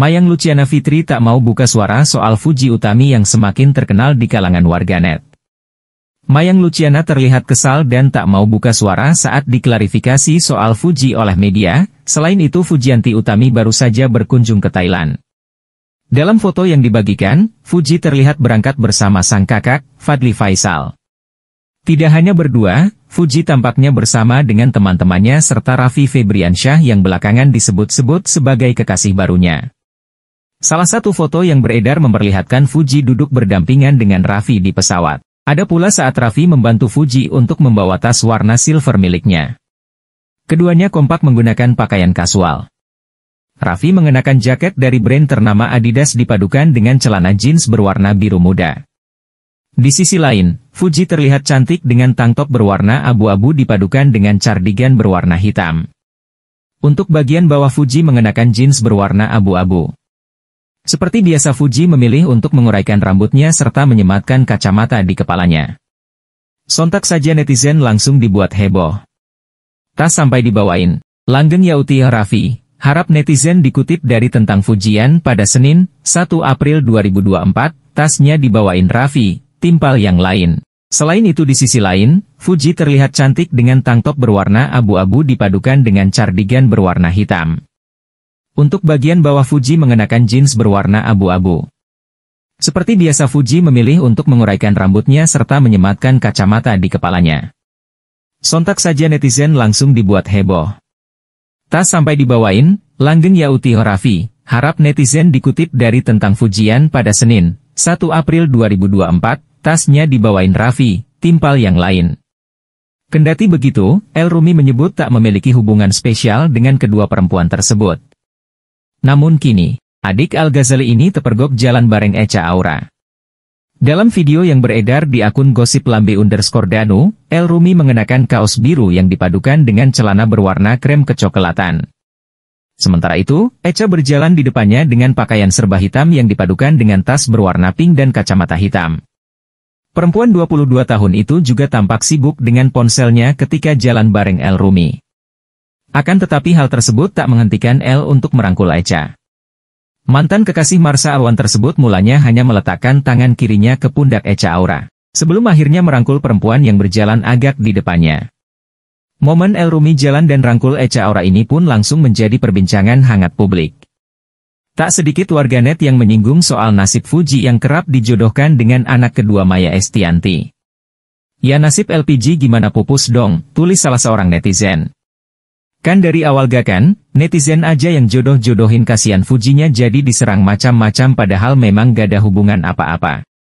Mayang Luciana Fitri tak mau buka suara soal Fuji Utami yang semakin terkenal di kalangan warganet. Mayang Luciana terlihat kesal dan tak mau buka suara saat diklarifikasi soal Fuji oleh media, selain itu Fujianti Utami baru saja berkunjung ke Thailand. Dalam foto yang dibagikan, Fuji terlihat berangkat bersama sang kakak, Fadli Faisal. Tidak hanya berdua, Fuji tampaknya bersama dengan teman-temannya serta Raffi Febriansyah yang belakangan disebut-sebut sebagai kekasih barunya. Salah satu foto yang beredar memperlihatkan Fuji duduk berdampingan dengan Raffi di pesawat. Ada pula saat Raffi membantu Fuji untuk membawa tas warna silver miliknya. Keduanya kompak menggunakan pakaian kasual. Raffi mengenakan jaket dari brand ternama Adidas dipadukan dengan celana jeans berwarna biru muda. Di sisi lain, Fuji terlihat cantik dengan tank top berwarna abu-abu dipadukan dengan cardigan berwarna hitam. Untuk bagian bawah Fuji mengenakan jeans berwarna abu-abu. Seperti biasa Fuji memilih untuk menguraikan rambutnya serta menyematkan kacamata di kepalanya. Sontak saja netizen langsung dibuat heboh. Tas sampai dibawain, langgeng Yauti Rafi, harap netizen dikutip dari tentang Fujian pada Senin, 1 April 2024, tasnya dibawain Rafi, timpal yang lain. Selain itu di sisi lain, Fuji terlihat cantik dengan tang berwarna abu-abu dipadukan dengan cardigan berwarna hitam. Untuk bagian bawah Fuji mengenakan jeans berwarna abu-abu. Seperti biasa Fuji memilih untuk menguraikan rambutnya serta menyematkan kacamata di kepalanya. Sontak saja netizen langsung dibuat heboh. Tak sampai dibawain, langgeng Yauti Horafi, harap netizen dikutip dari tentang Fujian pada Senin, 1 April 2024, tasnya dibawain Rafi, timpal yang lain. Kendati begitu, El Rumi menyebut tak memiliki hubungan spesial dengan kedua perempuan tersebut. Namun kini, adik Al-Ghazali ini terpergok jalan bareng Echa Aura. Dalam video yang beredar di akun gosip Lambe underscore Danu, El Rumi mengenakan kaos biru yang dipadukan dengan celana berwarna krem kecoklatan. Sementara itu, Echa berjalan di depannya dengan pakaian serba hitam yang dipadukan dengan tas berwarna pink dan kacamata hitam. Perempuan 22 tahun itu juga tampak sibuk dengan ponselnya ketika jalan bareng El Rumi. Akan tetapi hal tersebut tak menghentikan L untuk merangkul Echa. Mantan kekasih Marsa Awan tersebut mulanya hanya meletakkan tangan kirinya ke pundak Echa Aura. Sebelum akhirnya merangkul perempuan yang berjalan agak di depannya. Momen El Rumi jalan dan rangkul Echa Aura ini pun langsung menjadi perbincangan hangat publik. Tak sedikit warganet yang menyinggung soal nasib Fuji yang kerap dijodohkan dengan anak kedua Maya Estianti. Ya nasib LPG gimana pupus dong, tulis salah seorang netizen. Kan dari awal gak kan, netizen aja yang jodoh-jodohin kasihan Fujinya jadi diserang macam-macam padahal memang gak ada hubungan apa-apa.